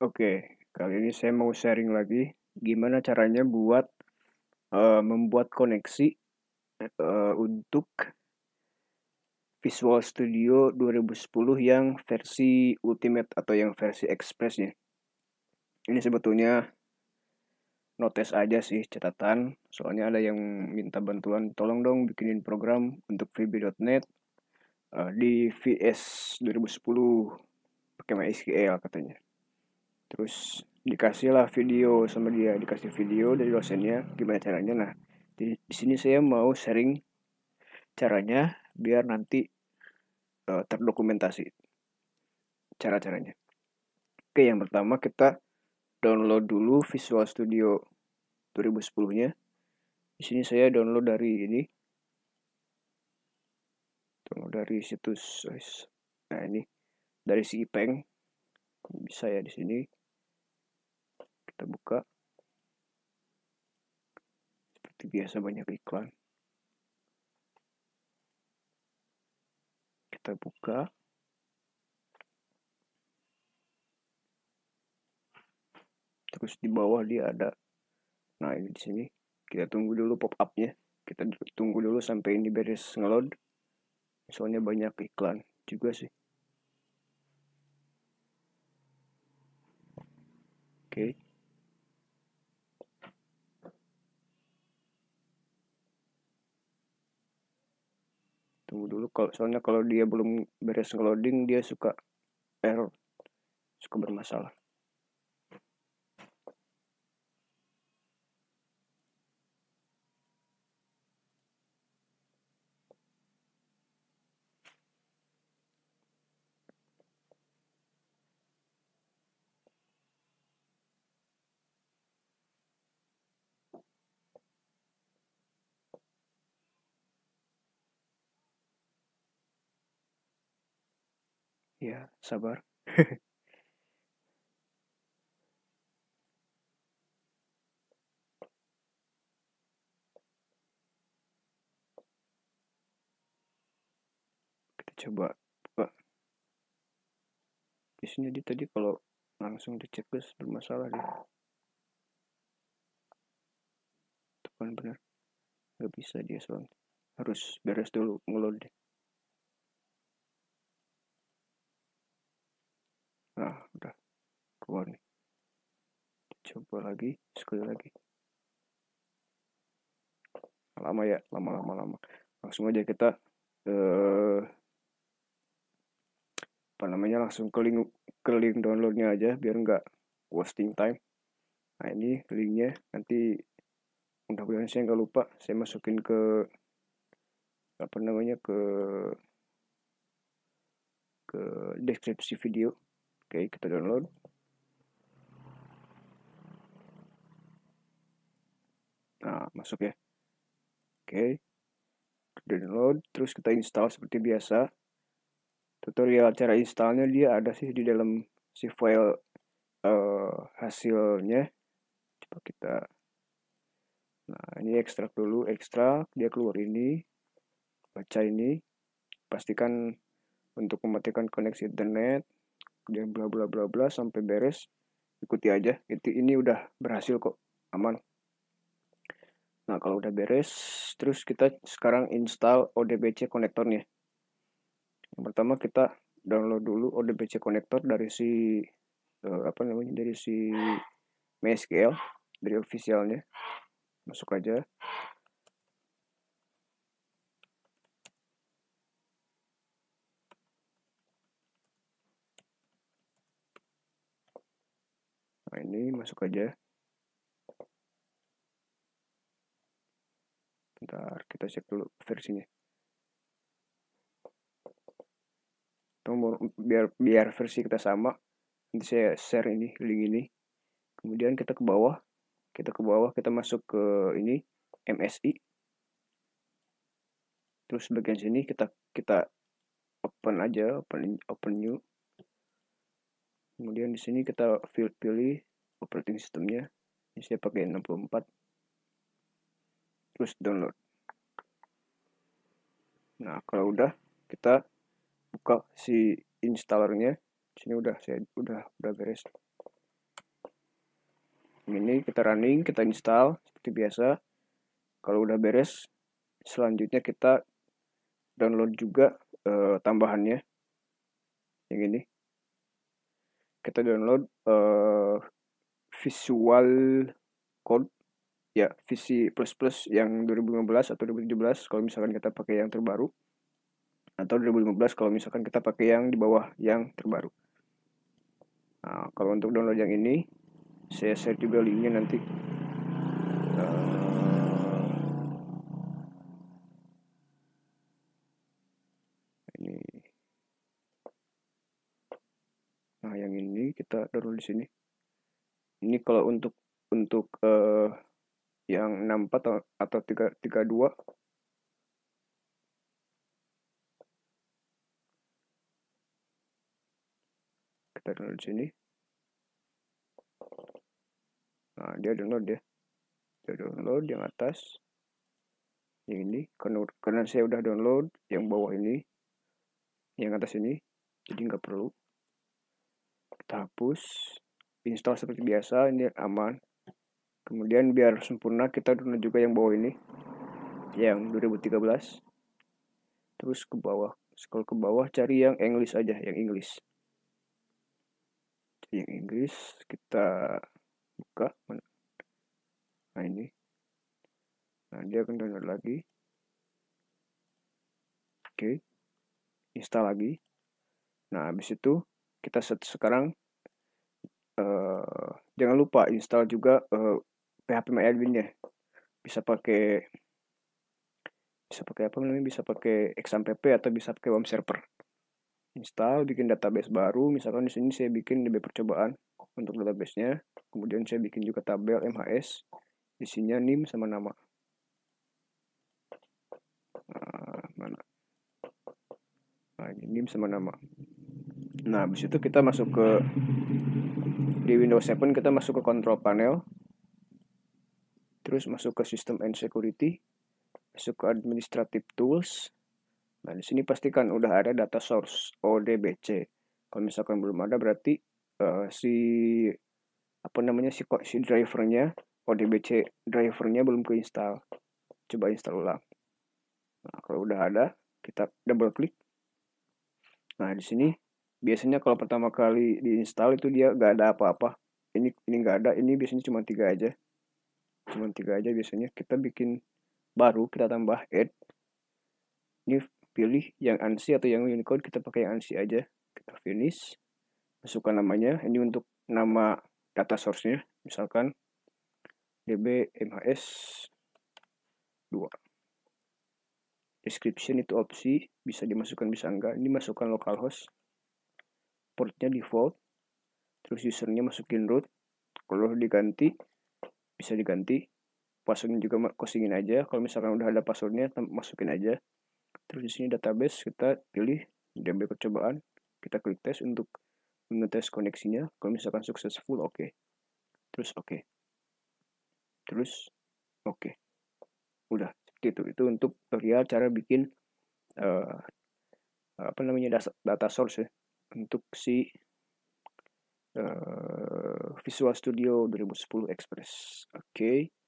Oke, kali ini saya mau sharing lagi gimana caranya buat uh, membuat koneksi uh, untuk Visual Studio 2010 yang versi Ultimate atau yang versi Expressnya. Ini sebetulnya notes aja sih catatan, soalnya ada yang minta bantuan, tolong dong bikinin program untuk VB.net uh, eh, di VS 2010 pakai MySQL katanya terus dikasih lah video sama dia dikasih video dari dosennya gimana caranya nah di, di sini saya mau sharing caranya biar nanti uh, terdokumentasi cara-caranya oke yang pertama kita download dulu Visual Studio 2010 nya di sini saya download dari ini download dari situs nah ini dari si Ipeng bisa ya di sini kita buka seperti biasa banyak iklan kita buka terus di bawah dia ada nah ini di sini kita tunggu dulu pop upnya kita tunggu dulu sampai ini beres ngeload soalnya banyak iklan juga sih oke okay. tunggu dulu kalau soalnya kalau dia belum beres loading dia suka error suka bermasalah ya sabar kita coba buka di dia tadi kalau langsung diceklis bermasalah deh kan benar nggak bisa dia soalnya harus beres dulu ngeload deh coba lagi sekali lagi lama ya lama lama lama langsung aja kita eh, apa namanya langsung ke link ke link downloadnya aja biar nggak wasting time nah ini linknya nanti mudah-mudahan saya nggak lupa saya masukin ke apa namanya ke ke deskripsi video oke kita download Nah, masuk ya. Oke. Download, terus kita install seperti biasa. Tutorial cara installnya dia ada sih di dalam si file uh, hasilnya. Coba kita Nah, ini ekstrak dulu, ekstrak, dia keluar ini, baca ini, pastikan untuk mematikan koneksi internet, dan bla bla bla bla sampai beres, ikuti aja, itu ini udah berhasil kok, aman. Nah, kalau udah beres, terus kita sekarang install ODBC konektornya. Yang pertama kita download dulu ODBC konektor dari si uh, apa namanya dari si MySQL dari officialnya. Masuk aja. Nah, ini masuk aja. kita cek dulu versinya tombol biar biar versi kita sama nanti saya share ini link ini kemudian kita ke bawah kita ke bawah kita masuk ke ini MSI terus bagian sini kita kita open aja open open new kemudian di sini kita pilih, pilih operating sistemnya ini saya pakai 64 terus download nah kalau udah kita buka si installernya sini udah saya udah udah beres ini kita running kita install seperti biasa kalau udah beres selanjutnya kita download juga uh, tambahannya yang ini kita download uh, visual code ya visi plus plus yang 2015 atau 2017 kalau misalkan kita pakai yang terbaru atau 2015 kalau misalkan kita pakai yang di bawah yang terbaru nah, kalau untuk download yang ini saya share juga linknya nanti eh, nah yang ini kita download di sini ini kalau untuk untuk uh, yang 64 atau 3, 32 kita download di sini nah dia download ya dia download yang atas yang ini karena, karena saya udah download yang bawah ini yang atas ini jadi nggak perlu kita hapus install seperti biasa ini aman kemudian biar sempurna kita download juga yang bawah ini yang 2013 terus ke bawah scroll ke bawah cari yang English aja yang English yang English kita buka nah ini nah dia akan download lagi oke okay. install lagi nah habis itu kita set sekarang uh, jangan lupa install juga uh, PHP sama Admin ya bisa pakai bisa pakai apa namanya bisa pakai xampp atau bisa pakai web server install bikin database baru misalkan di sini saya bikin DB percobaan untuk database nya kemudian saya bikin juga tabel MHS di sini nim sama nama nah, mana nah ini nim sama nama nah habis itu kita masuk ke di Windows 7 kita masuk ke control panel terus masuk ke System and Security, masuk ke Administrative Tools. Nah, di sini pastikan udah ada data source ODBC. Kalau misalkan belum ada berarti uh, si apa namanya si si drivernya ODBC drivernya belum keinstall. Coba install ulang. Nah, kalau udah ada, kita double klik. Nah, di sini biasanya kalau pertama kali diinstal itu dia nggak ada apa-apa. Ini ini nggak ada, ini biasanya cuma tiga aja cuma tiga aja biasanya kita bikin baru kita tambah add ini pilih yang ANSI atau yang Unicode kita pakai yang ANSI aja kita finish masukkan namanya ini untuk nama data source-nya misalkan db mhs 2 description itu opsi bisa dimasukkan bisa enggak ini masukkan localhost portnya default terus usernya masukin root kalau diganti bisa diganti passwordnya juga kosingin aja kalau misalkan udah ada passwordnya masukin aja terus di sini database kita pilih DB percobaan kita klik tes untuk mengetes koneksinya kalau misalkan successful oke okay. terus oke okay. terus oke okay. udah seperti itu itu untuk tutorial cara bikin uh, apa namanya data source ya untuk si eh, Visual Studio 2010 Express. Oke. Okay.